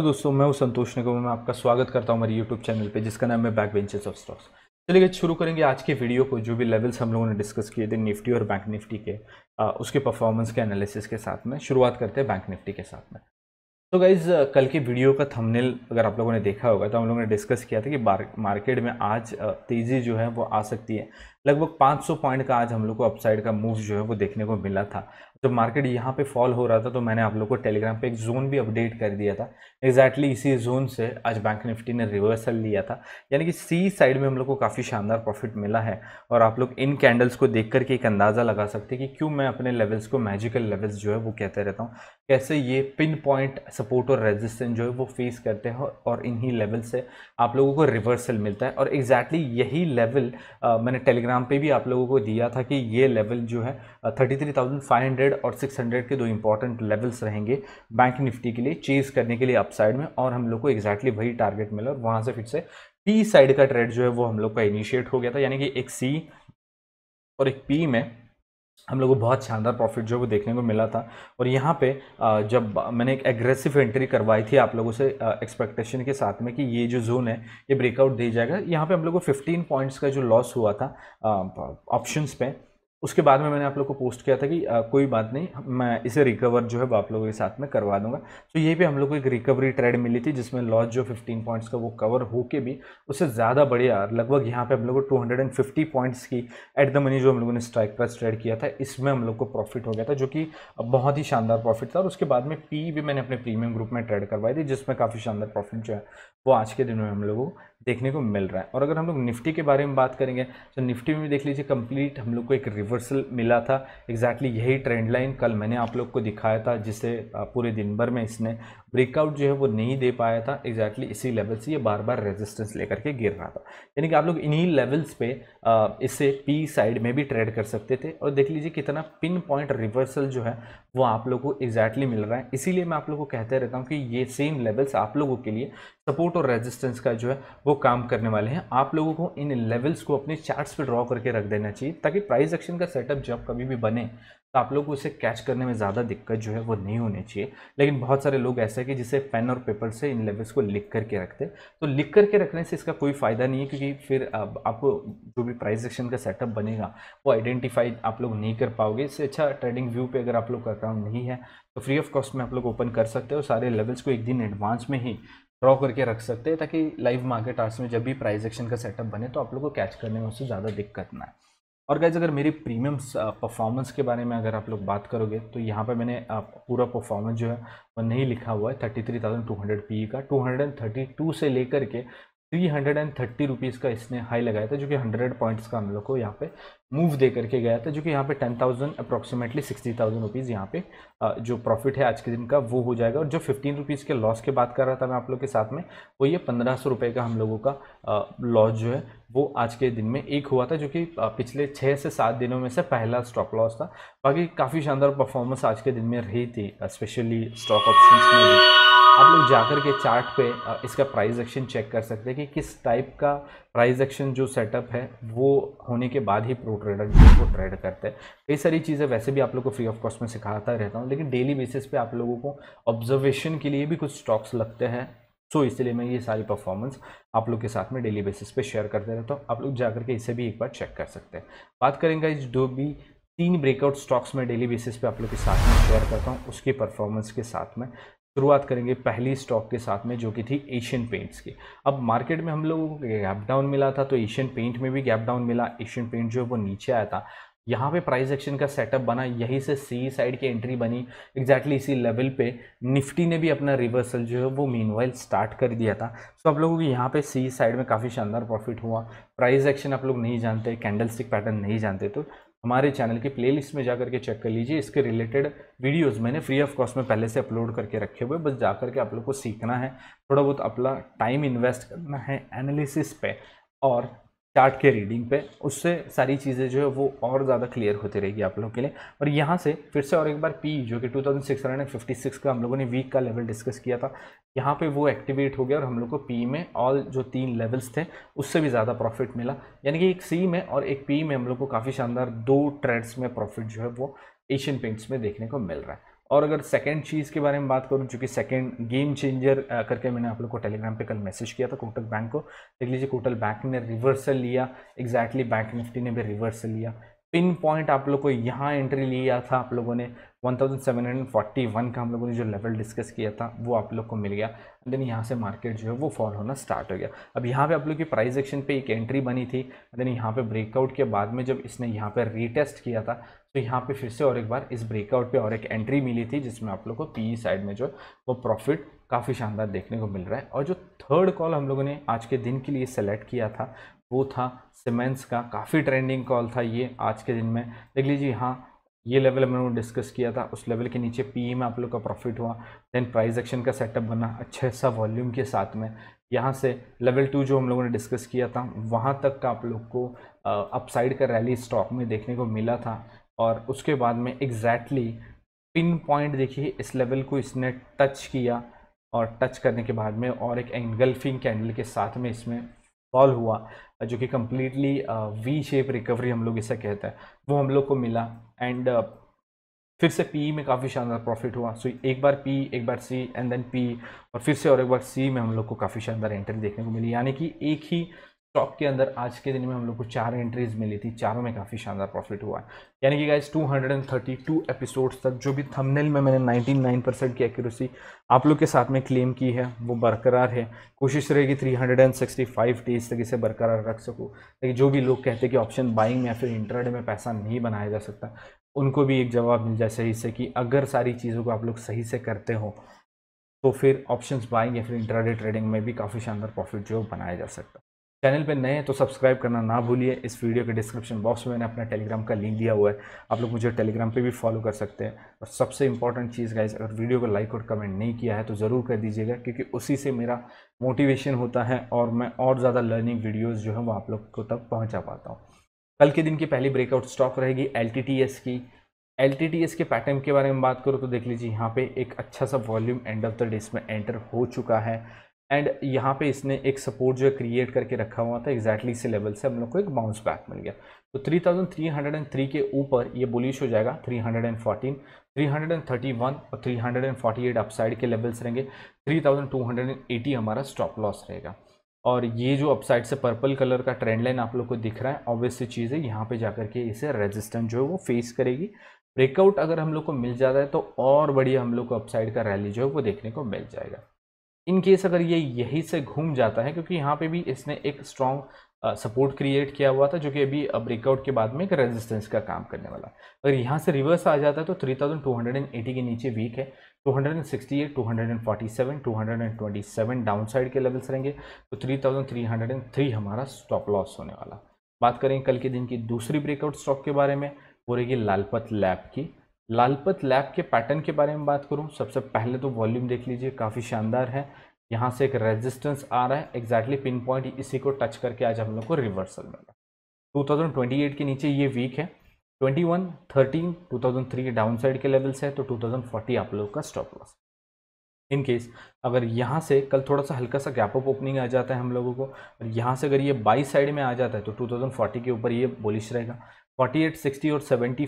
hello दोस्तों मैं हूं संतोष निगम मैं आपका स्वागत करता हूं हमारे यूट्यूब चैनल पे जिसका नाम है बैक बेंचेस ऑफ स्टॉक्स चलिए शुरू करेंगे आज के वीडियो को जो भी लेवल्स हम लोगों ने डिस्कस किए थे निफ्टी और बैंक निफ्टी के आ, उसके परफॉर्मेंस के एनालिसिस के साथ में शुरुआत करते हैं बैंक निफ्टी के साथ में तो गाइज कल के वीडियो का थमनेल अगर आप लोगों ने देखा होगा तो हम लोगों ने डिस्कस किया था कि मार्केट में आज तेज़ी जो है वो आ सकती है लगभग 500 पॉइंट का आज हम लोग को अपसाइड का मूव जो है वो देखने को मिला था जब मार्केट यहाँ पे फॉल हो रहा था तो मैंने आप लोग को टेलीग्राम पे एक जोन भी अपडेट कर दिया था एग्जैक्टली exactly इसी जोन से आज बैंक निफ्टी ने रिवर्सल लिया था यानी कि सी साइड में हम लोग को काफ़ी शानदार प्रॉफिट मिला है और आप लोग इन कैंडल्स को देख करके एक अंदाज़ा लगा सकते हैं कि क्यों मैं अपने लेवल्स को मैजिकल लेवल्स जो है वो कहते रहता हूँ कैसे ये पिन पॉइंट सपोर्ट और रेजिस्टेंस जो है वो फेस करते हैं और इन्हीं लेवल से आप लोगों को रिवर्सल मिलता है और एग्जैक्टली exactly यही लेवल मैंने टेलीग्राम टेलीग्राम पे भी आप लोगों को दिया था कि ये लेवल जो है 33,500 और सिक्स हंड्रेड के दो इंपॉर्टेंट लेवल्स रहेंगे बैंक निफ्टी के लिए चेज करने के लिए अपसाइड में और हम लोग को एग्जैक्टली exactly वही टारगेट मिला और वहां से फिर से पी साइड का ट्रेड जो है वो हम लोग का इनिशिएट हो गया था यानी कि एक सी और एक पी में हम लोग को बहुत शानदार प्रॉफिट जो है वो देखने को मिला था और यहाँ पे जब मैंने एक एग्रेसिव एंट्री करवाई थी आप लोगों से एक्सपेक्टेशन के साथ में कि ये जो जोन है ये ब्रेकआउट दे जाएगा यहाँ पे हम लोग को 15 पॉइंट्स का जो लॉस हुआ था ऑप्शंस पे उसके बाद में मैंने आप लोग को पोस्ट किया था कि आ, कोई बात नहीं मैं इसे रिकवर जो है आप लोगों के साथ में करवा दूंगा तो ये भी हम लोग को एक रिकवरी ट्रेड मिली थी जिसमें लॉस जो 15 पॉइंट्स का वो कवर होके भी उससे ज़्यादा बढ़िया लगभग यहाँ पे हम लोग को 250 पॉइंट्स की एट द मनी जो हम लोगों ने स्ट्राइक प्राइस ट्रेड किया था इसमें हम लोग को प्रॉफिट हो गया था जो कि बहुत ही शानदार प्रॉफिट था और उसके बाद में पी भी मैंने अपने प्रीमियम ग्रुप में ट्रेड करवाई थी जिसमें काफ़ी शानदार प्रॉफिट जो है वो आज के दिनों में हम लोगों को देखने को मिल रहा है और अगर हम लोग निफ्टी के बारे में बात करेंगे तो निफ्टी में देख लीजिए कंप्लीट हम लोग को एक रिवर्सल मिला था एग्जैक्टली exactly यही ट्रेंड लाइन कल मैंने आप लोग को दिखाया था जिसे पूरे दिन भर में इसने ब्रेकआउट जो है वो नहीं दे पाया था एग्जैक्टली exactly इसी लेवल से ये बार बार रेजिस्टेंस लेकर के गिर रहा था यानी कि आप लोग इन्हीं लेवल्स पे इससे पी साइड में भी ट्रेड कर सकते थे और देख लीजिए कितना पिन पॉइंट रिवर्सल जो है वो आप लोग को एग्जैक्टली मिल रहा है इसीलिए मैं आप लोग को कहते रहता हूँ कि ये सेम लेवल्स आप लोगों के लिए सपोर्ट और रेजिस्टेंस का जो है वो काम करने वाले हैं आप लोगों को इन लेवल्स को अपने चार्ट्स पे ड्रॉ करके रख देना चाहिए ताकि प्राइस एक्शन का सेटअप जब कभी भी बने तो आप लोग को उसे कैच करने में ज़्यादा दिक्कत जो है वो नहीं होनी चाहिए लेकिन बहुत सारे लोग ऐसे हैं कि जिसे पेन और पेपर से इन लेवल्स को लिख करके रखते हैं तो लिख करके रखने से इसका कोई फ़ायदा नहीं है क्योंकि फिर अब आपको जो भी प्राइस एक्शन का सेटअप बनेगा वो आइडेंटिफाई आप लोग नहीं कर पाओगे इससे अच्छा ट्रेडिंग व्यू पर अगर आप लोग का अकाउंट नहीं है तो फ्री ऑफ कॉस्ट में आप लोग ओपन कर सकते हो सारे लेवल्स को एक दिन एडवांस में ही ड्रॉ करके रख सकते हैं ताकि लाइव मार्केट आर्ट्स में जब भी प्राइजेक्शन का सेटअप बने तो आप लोग को कैच करने में उससे ज़्यादा दिक्कत ना आए और गाइज अगर मेरी प्रीमियम परफॉर्मेंस के बारे में अगर आप लोग बात करोगे तो यहाँ पर मैंने पूरा परफॉर्मेंस जो है वो नहीं लिखा हुआ है thirty three thousand two hundred P का two hundred and thirty two से लेकर के three hundred and thirty rupees का इसने हाई लगाया था जो कि हंड्रेड पॉइंट्स का हम लोग को यहाँ पे मूव दे करके गया था जो कि यहाँ पे ten thousand approximately sixty thousand rupees यहाँ पे जो प्रॉफिट है आज के दिन का वो हो जाएगा और जो फिफ्टीन रुपीज़ के लॉस की बात कर रहा था मैं आप लोग के साथ में वो ये पंद्रह सौ रुपये का हम लोगों का लॉस जो है वो आज के दिन में एक हुआ था जो कि पिछले छः से सात दिनों में से पहला स्टॉप लॉस था बाकी काफ़ी शानदार परफॉर्मेंस आज के दिन में रही थी स्पेशली स्टॉक ऑप्शन में आप लोग जाकर के चार्ट पे इसका प्राइस एक्शन चेक कर सकते हैं कि किस टाइप का प्राइस एक्शन जो सेटअप है वो होने के बाद ही प्रो ट्रेडर जो वो ट्रेड करते हैं कई सारी चीज़ें वैसे भी आप लोग को फ्री ऑफ कॉस्ट में सिखाता रहता हूँ लेकिन डेली बेसिस पे आप लोगों को ऑब्जर्वेशन के लिए भी कुछ स्टॉक्स लगते हैं सो so, इसलिए मैं ये सारी परफॉर्मेंस आप लोग के साथ में डेली बेसिस पे शेयर करते रहता हूँ आप लोग जा के इसे भी एक बार चेक कर सकते हैं बात करेंगे इस जो भी तीन ब्रेकआउट स्टॉक्स में डेली बेसिस पे आप लोग के साथ में शेयर करता हूँ उसकी परफॉर्मेंस के साथ में शुरुआत करेंगे पहली स्टॉक के साथ में जो कि थी एशियन पेंट्स की अब मार्केट में हम लोगों को गैप डाउन मिला था तो एशियन पेंट में भी गैप डाउन मिला एशियन पेंट जो है वो नीचे आया था यहाँ पे प्राइस एक्शन का सेटअप बना यहीं से सी साइड की एंट्री बनी एग्जैक्टली exactly इसी लेवल पे निफ्टी ने भी अपना रिवर्सल जो है वो मीन स्टार्ट कर दिया था सो आप लोगों को यहाँ पे सी साइड में काफ़ी शानदार प्रॉफिट हुआ प्राइस एक्शन आप लोग नहीं जानते कैंडल स्टिक पैटर्न नहीं जानते तो हमारे चैनल के प्लेलिस्ट में जा करके चेक कर लीजिए इसके रिलेटेड वीडियोस मैंने फ्री ऑफ कॉस्ट में पहले से अपलोड करके रखे हुए बस जा करके आप लोग को सीखना है थोड़ा बहुत अपना टाइम इन्वेस्ट करना है एनालिसिस पे और चार्ट के रीडिंग पे उससे सारी चीज़ें जो है वो और ज़्यादा क्लियर होती रहेगी आप लोगों के लिए और यहाँ से फिर से और एक बार पी जो कि 2656 का हम लोगों ने वीक का लेवल डिस्कस किया था यहाँ पे वो एक्टिवेट हो गया और हम लोग को पी में ऑल जो तीन लेवल्स थे उससे भी ज़्यादा प्रॉफिट मिला यानी कि एक सी में और एक पी में हम लोग को काफ़ी शानदार दो ट्रेड्स में प्रॉफिट जो है वो एशियन पेंट्स में देखने को मिल रहा है और अगर सेकंड चीज़ के बारे में बात करूँ चूँकि सेकंड गेम चेंजर करके मैंने आप लोग को टेलीग्राम पे कल मैसेज किया था कोटक बैंक को देख लीजिए कोटल बैंक ने रिवर्सल लिया एग्जैक्टली exactly बैंक निफ्टी ने भी रिवर्सल लिया पिन पॉइंट आप लोग को यहाँ एंट्री लिया था आप लोगों ने 1741 का हम लोगों ने जो लेवल डिस्कस किया था वो आप लोग को मिल गया एंड देन यहाँ से मार्केट जो है वो फॉल होना स्टार्ट हो गया अब यहाँ पे आप लोग की प्राइस एक्शन पे एक एंट्री बनी थी देन यहाँ पे ब्रेकआउट के बाद में जब इसने यहाँ पे रीटेस्ट किया था तो यहाँ पे फिर से और एक बार इस ब्रेकआउट पर और एक एंट्री मिली थी जिसमें आप लोग को पी साइड में जो वो प्रॉफिट काफ़ी शानदार देखने को मिल रहा है और जो थर्ड कॉल हम लोगों ने आज के दिन के लिए सेलेक्ट किया था वो था सीमेंट्स का काफ़ी ट्रेंडिंग कॉल था ये आज के दिन में देख लीजिए हाँ ये लेवल हम लोगों ने डिस्कस किया था उस लेवल के नीचे पी e में आप लोग का प्रॉफिट हुआ देन प्राइस एक्शन का सेटअप बना अच्छे सा वॉल्यूम के साथ में यहाँ से लेवल टू जो हम लोगों ने डिस्कस किया था वहाँ तक का आप लोग को अपसाइड का रैली स्टॉक में देखने को मिला था और उसके बाद में एग्जैक्टली पिन पॉइंट देखिए इस लेवल को इसने टच किया और टच करने के बाद में और एक एंगल्फिंग कैंडल के साथ में इसमें फॉल हुआ जो कि कम्प्लीटली वी शेप रिकवरी हम लोग इसे कहते हैं वो हम लोग को मिला एंड फिर से पी में काफ़ी शानदार प्रॉफिट हुआ सो so, एक बार पी एक बार सी एंड देन पी और फिर से और एक बार सी में हम लोग को काफ़ी शानदार एंट्री देखने को मिली यानी कि एक ही स्टॉक तो के अंदर आज के दिन में हम लोग को चार एंट्रीज मिली थी चारों में काफ़ी शानदार प्रॉफिट हुआ है यानी कि गाइज 232 एपिसोड्स तक जो भी थंबनेल में मैंने 99 परसेंट की एक्यूरेसी आप लोग के साथ में क्लेम की है वो बरकरार है कोशिश रहेगी 365 डेज तक इसे बरकरार रख सकूँ लेकिन जो भी लोग कहते हैं कि ऑप्शन बाइंग में या फिर इंटरनेट में पैसा नहीं बनाया जा सकता उनको भी एक जवाब मिल जाए सही से कि अगर सारी चीज़ों को आप लोग सही से करते हो तो फिर ऑप्शन बाइंग या फिर इंटरनेट ट्रेडिंग में भी काफ़ी शानदार प्रॉफिट जो बनाया जा सकता चैनल पर नए हैं तो सब्सक्राइब करना ना भूलिए इस वीडियो के डिस्क्रिप्शन बॉक्स में मैंने अपना टेलीग्राम का लिंक दिया हुआ है आप लोग मुझे टेलीग्राम पे भी फॉलो कर सकते हैं और सबसे इंपॉर्टेंट चीज़ गाइज अगर वीडियो को लाइक और कमेंट नहीं किया है तो ज़रूर कर दीजिएगा क्योंकि उसी से मेरा मोटिवेशन होता है और मैं और ज़्यादा लर्निंग वीडियोज़ जो है वो आप लोग को तक पहुँचा पाता हूँ कल के दिन की पहली ब्रेकआउट स्टॉक रहेगी एल की एल के पैटर्न के बारे में बात करूँ तो देख लीजिए यहाँ पर एक अच्छा सा volume end of the day इसमें एंटर हो चुका है एंड यहाँ पे इसने एक सपोर्ट जो है क्रिएट करके रखा हुआ था exactly इसी लेवल से हम लोग को एक बाउंस बैक मिल गया तो 3303 के ऊपर ये बुलिश हो जाएगा 314, 331 और 348 अपसाइड के लेवल्स रहेंगे 3280 हमारा स्टॉप लॉस रहेगा और ये जो अपसाइड से पर्पल कलर का ट्रेंड लाइन आप लोग को दिख रहा है ऑब्वियसली चीज़ है यहाँ पर जाकर के इसे रेजिस्टेंस जो है वो फेस करेगी ब्रेकआउट अगर हम लोग को मिल जाता है तो और बढ़िया हम लोग को अपसाइड का रैली जो है वो देखने को मिल जाएगा इन केस अगर ये यहीं से घूम जाता है क्योंकि यहाँ पे भी इसने एक स्ट्रॉन्ग सपोर्ट क्रिएट किया हुआ था जो कि अभी ब्रेकआउट के बाद में एक रेजिस्टेंस का काम करने वाला अगर यहाँ से रिवर्स आ जाता है तो 3280 के नीचे वीक है 268, 247, 227 डाउनसाइड के लेवल्स रहेंगे तो 3303 हमारा स्टॉप लॉस होने वाला बात करें कल के दिन की दूसरी ब्रेकआउट स्टॉक के बारे में वो रहेगी लालपत लैब की लालपत लैब के पैटर्न के बारे में बात करूँ सबसे पहले तो वॉल्यूम देख लीजिए काफ़ी शानदार है यहाँ से एक रेजिस्टेंस आ रहा है एग्जैक्टली पिन पॉइंट इसी को टच करके आज हम लोग को रिवर्सल मिला 2028 के नीचे ये वीक है 21, 13, 2003 डाउन साइड के लेवल्स है तो 2040 आप लोग का स्टॉप लॉस इन केस अगर यहाँ से कल थोड़ा सा हल्का सा गैप अप ओपनिंग आ जाता है हम लोगों को और यहाँ से अगर ये बाई साइड में आ जाता है तो 2040 के ऊपर ये बोलिश रहेगा फोर्टी एट सिक्सटी और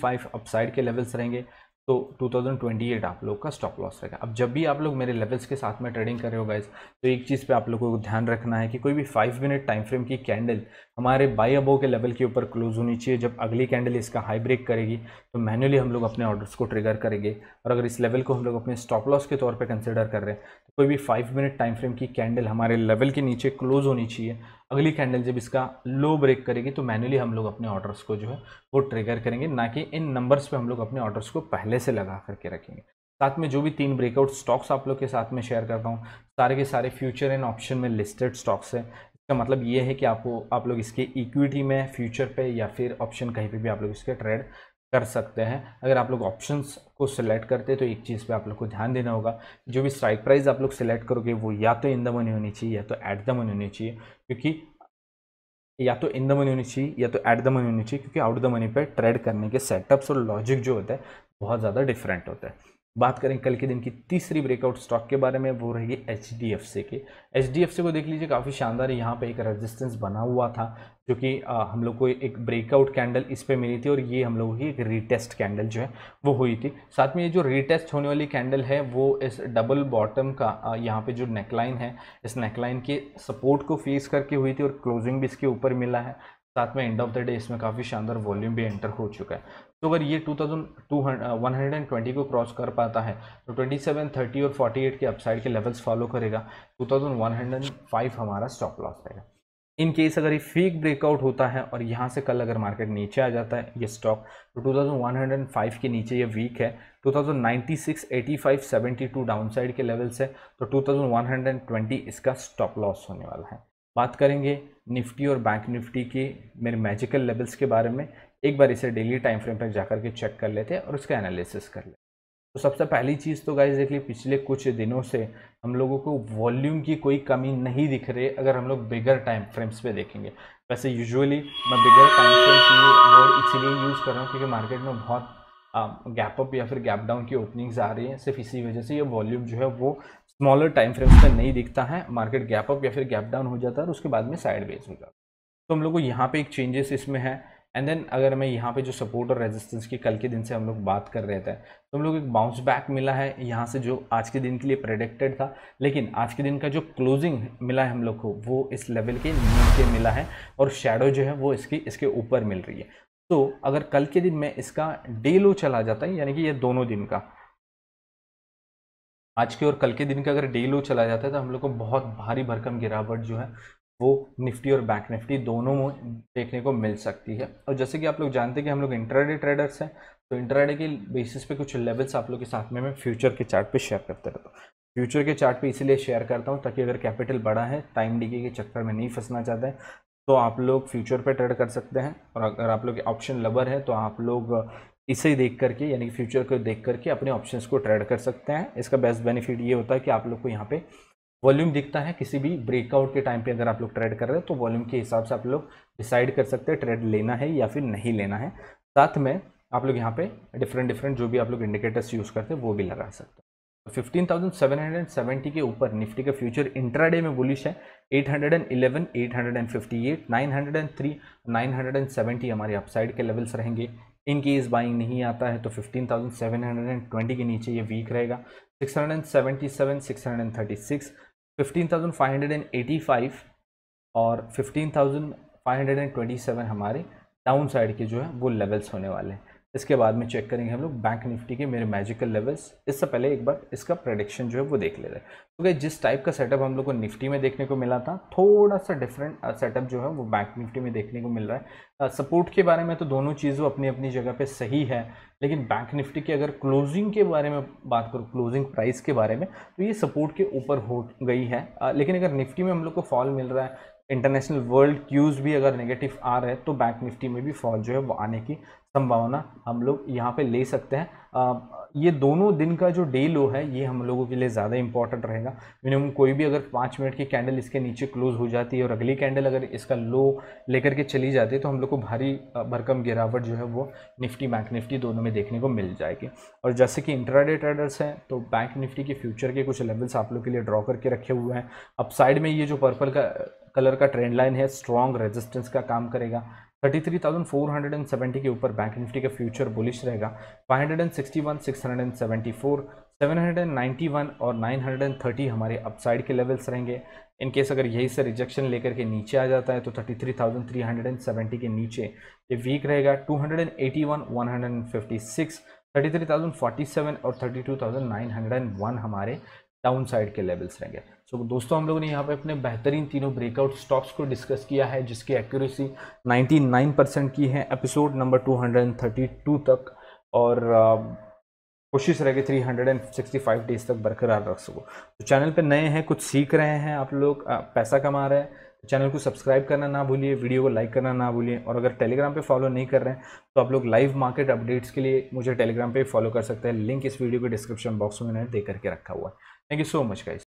फाइव अपसाइड के लेवल्स रहेंगे तो 2028 आप लोग का स्टॉप लॉस रहेगा अब जब भी आप लोग मेरे लेवल्स के साथ में ट्रेडिंग कर रहे हो गाइज तो एक चीज़ पे आप लोगों को ध्यान रखना है कि कोई भी फाइव मिनट टाइम फ्रेम की कैंडल हमारे बाई अबो के लेवल के ऊपर क्लोज होनी चाहिए जब अगली कैंडल इसका हाई ब्रेक करेगी तो मैनुअली हम लोग अपने ऑर्डर्स को ट्रिगर करेंगे और अगर इस लेवल को हम लोग अपने स्टॉप लॉस के तौर पर कंसिडर कर रहे हैं तो कोई भी फाइव मिनट टाइम फ्रेम की कैंडल हमारे लेवल के नीचे क्लोज होनी चाहिए अगली कैंडल जब इसका लो ब्रेक करेगी तो मैनुअली हम लोग अपने ऑर्डर्स को जो है वो ट्रिगर करेंगे ना कि इन नंबर्स पे हम लोग अपने ऑर्डर्स को पहले से लगा करके रखेंगे साथ में जो भी तीन ब्रेकआउट स्टॉक्स आप लोग के साथ में शेयर करता हूँ सारे के सारे फ्यूचर एंड ऑप्शन में लिस्टेड स्टॉक्स है इसका मतलब ये है कि आपको आप लोग इसके इक्विटी में फ्यूचर पे या फिर ऑप्शन कहीं पर भी आप लोग इसके ट्रेड कर सकते हैं अगर आप लोग ऑप्शंस को सिलेक्ट करते हैं तो एक चीज़ पे आप लोग को ध्यान देना होगा जो भी स्ट्राइक प्राइस आप लोग सिलेक्ट करोगे वो या तो इन द मनी होनी चाहिए या तो एट द मनी होनी चाहिए क्योंकि या तो इन द मनी होनी चाहिए या तो एट द मनी होनी चाहिए क्योंकि आउट द मनी पर ट्रेड करने के सेटअप्स और लॉजिक जो होता है बहुत ज़्यादा डिफरेंट होता है बात करें कल के दिन की तीसरी ब्रेकआउट स्टॉक के बारे में वो रही एच डी एफ सी की एच डी एफ सी को देख लीजिए काफ़ी शानदार यहाँ पे एक रेजिस्टेंस बना हुआ था जो कि हम लोग को एक ब्रेकआउट कैंडल इस पर मिली थी और ये हम लोगों की एक रीटेस्ट कैंडल जो है वो हुई थी साथ में ये जो रीटेस्ट होने वाली कैंडल है वो इस डबल बॉटम का यहाँ पे जो नेकलाइन है इस नेकलाइन के सपोर्ट को फेस करके हुई थी और क्लोजिंग भी इसके ऊपर मिला है साथ में एंड ऑफ द डे इसमें काफ़ी शानदार वॉल्यूम भी एंटर हो चुका है तो अगर ये टू थाउजेंड को क्रॉस कर पाता है तो 27, 30 और 48 के अपसाइड के लेवल्स फॉलो करेगा 2105 हमारा स्टॉप लॉस रहेगा इन केस अगर ये फीक ब्रेकआउट होता है और यहाँ से कल अगर मार्केट नीचे आ जाता है ये स्टॉक तो 2105 के नीचे ये वीक है 2096, 85, 72 डाउनसाइड के लेवल्स है तो 2120 इसका स्टॉप लॉस होने वाला है बात करेंगे निफ्टी और बैंक निफ्टी के मेरे मैजिकल लेवल्स के बारे में एक बार इसे डेली टाइम फ्रेम पर जाकर के चेक कर लेते हैं और उसका एनालिसिस कर लेते हैं तो सबसे पहली चीज़ तो गाइज देखिए पिछले कुछ दिनों से हम लोगों को वॉल्यूम की कोई कमी नहीं दिख रही अगर हम लोग बिगर टाइम फ्रेम्स पे देखेंगे वैसे यूजुअली मैं बिगर टाइम फ्रेम्स वर्ड इसीलिए यूज़ कर रहा हूँ क्योंकि मार्केट में बहुत गैप अप या फिर गैप डाउन की ओपनिंग्स आ रही हैं सिर्फ इसी वजह से ये वॉल्यूम जो है वो स्मॉलर टाइम फ्रेम्स पर नहीं दिखता है मार्केट गैप अप या फिर गैप डाउन हो जाता है और उसके बाद में साइड बेस हो जाता है तो हम लोग को यहाँ पे एक चेंजेस इसमें है एंड देन अगर मैं यहाँ पे जो सपोर्ट और रेजिस्टेंस की कल के दिन से हम लोग बात कर रहे थे तो हम लोग एक बाउंस बैक मिला है यहाँ से जो आज के दिन के लिए प्रेडिक्टेड था लेकिन आज के दिन का जो क्लोजिंग मिला है हम लोग को वो इस लेवल के नीचे मिला है और शेडो जो है वो इसकी इसके ऊपर मिल रही है तो अगर कल के दिन में इसका डे लो चला जाता है यानी कि ये दोनों दिन का आज के और कल के दिन का अगर डे लो चला जाता है तो हम लोग को बहुत भारी भरकम गिरावट जो है वो निफ्टी और बैंक निफ्टी दोनों में देखने को मिल सकती है और जैसे कि आप लोग जानते हैं कि हम लोग इंटरडे ट्रेडर्स हैं तो इंटरडे के बेसिस पे कुछ लेवल्स आप लोग के साथ में मैं फ्यूचर के चार्ट पे शेयर करते रहता हूँ फ्यूचर के चार्ट पे इसीलिए शेयर करता हूँ ताकि अगर कैपिटल बड़ा है टाइम डीके के चक्कर में नहीं फंसना चाहते हैं तो आप लोग फ्यूचर पर ट्रेड कर सकते हैं और अगर आप लोग ऑप्शन लवर है तो आप लोग इसे देख करके यानी कि फ्यूचर को देख करके अपने ऑप्शन को ट्रेड कर सकते हैं इसका बेस्ट बेनिफिट ये होता है कि आप लोग को यहाँ पर वॉल्यूम दिखता है किसी भी ब्रेकआउट के टाइम पे अगर आप लोग ट्रेड कर रहे हो तो वॉल्यूम के हिसाब से आप लोग डिसाइड कर सकते हैं ट्रेड लेना है या फिर नहीं लेना है साथ में आप लोग यहाँ पे डिफरेंट डिफरेंट जो भी आप लोग इंडिकेटर्स यूज़ करते हैं वो भी लगा सकते हो fifteen thousand seven hundred seventy के ऊपर निफ्टी का फ्यूचर इंट्राडे में बुलिश है eight hundred and eleven eight hundred and fifty eight nine hundred and three nine hundred and seventy हमारे अपसाइड के लेवल्स रहेंगे इन केस बाइंग नहीं आता है तो 15,720 के नीचे ये वीक रहेगा 677, 636 15,585 और 15,527 हमारे डाउन साइड के जो है वो लेवल्स होने वाले हैं इसके बाद में चेक करेंगे हम लोग बैंक निफ्टी के मेरे मैजिकल लेवल्स इससे पहले एक बार इसका प्रोडिक्शन जो है वो देख ले रहे हैं तो क्योंकि जिस टाइप का सेटअप हम लोग को निफ्टी में देखने को मिला था थोड़ा सा डिफरेंट सेटअप uh, जो है वो बैंक निफ्टी में देखने को मिल रहा है सपोर्ट uh, के बारे में तो दोनों चीज़ों अपनी अपनी जगह पर सही है लेकिन बैंक निफ्टी की अगर क्लोजिंग के बारे में बात करूँ क्लोजिंग प्राइस के बारे में तो ये सपोर्ट के ऊपर हो गई है uh, लेकिन अगर निफ्टी में हम लोग को फॉल मिल रहा है इंटरनेशनल वर्ल्ड क्यूज़ भी अगर नेगेटिव आ रहे हैं तो बैंक निफ्टी में भी फॉल जो है वो आने की संभावना हम लोग यहाँ पे ले सकते हैं आ, ये दोनों दिन का जो डे लो है ये हम लोगों के लिए ज़्यादा इंपॉर्टेंट रहेगा मिनिमम कोई भी अगर पाँच मिनट की कैंडल इसके नीचे क्लोज हो जाती है और अगली कैंडल अगर इसका लो लेकर के चली जाती है तो हम लोग को भारी भरकम गिरावट जो है वो निफ्टी बैंक निफ्टी दोनों में देखने को मिल जाएगी और जैसे कि इंट्राडे ट्रेडर्स हैं तो बैंक निफ्टी के फ्यूचर के कुछ लेवल्स आप लोग के लिए ड्रॉ करके रखे हुए हैं अब साइड में ये जो पर्पल का कलर का ट्रेंड लाइन है स्ट्रॉन्ग रेजिस्टेंस का काम करेगा 33,470 के ऊपर बैंक निफ्टी का फ्यूचर बुलिश रहेगा 561, 674, 791 और 930 हमारे अपसाइड के लेवल्स रहेंगे इन केस अगर यही से रिजेक्शन लेकर के नीचे आ जाता है तो 33,370 के नीचे ये वीक रहेगा 281, 156, 33,047 और 32,901 हमारे डाउन साइड के लेवल्स रहेंगे सो so, दोस्तों हम लोगों ने यहाँ पे अपने बेहतरीन तीनों ब्रेकआउट स्टॉक्स को डिस्कस किया है जिसकी एक्यूरेसी 99 परसेंट की है एपिसोड नंबर 232 तक और कोशिश रहेगी 365 डेज तक बरकरार रख सको तो चैनल पे नए हैं कुछ सीख रहे हैं आप लोग पैसा कमा रहे हैं चैनल तो को सब्सक्राइब करना ना भूलिए वीडियो को लाइक करना ना भूलिए और अगर टेलीग्राम पे फॉलो नहीं कर रहे हैं तो आप लोग लाइव मार्केट अपडेट्स के लिए मुझे टेलीग्राम पे फॉलो कर सकते हैं लिंक इस वीडियो के डिस्क्रिप्शन बॉक्स में मैंने दे करके रखा हुआ है thank you so much guys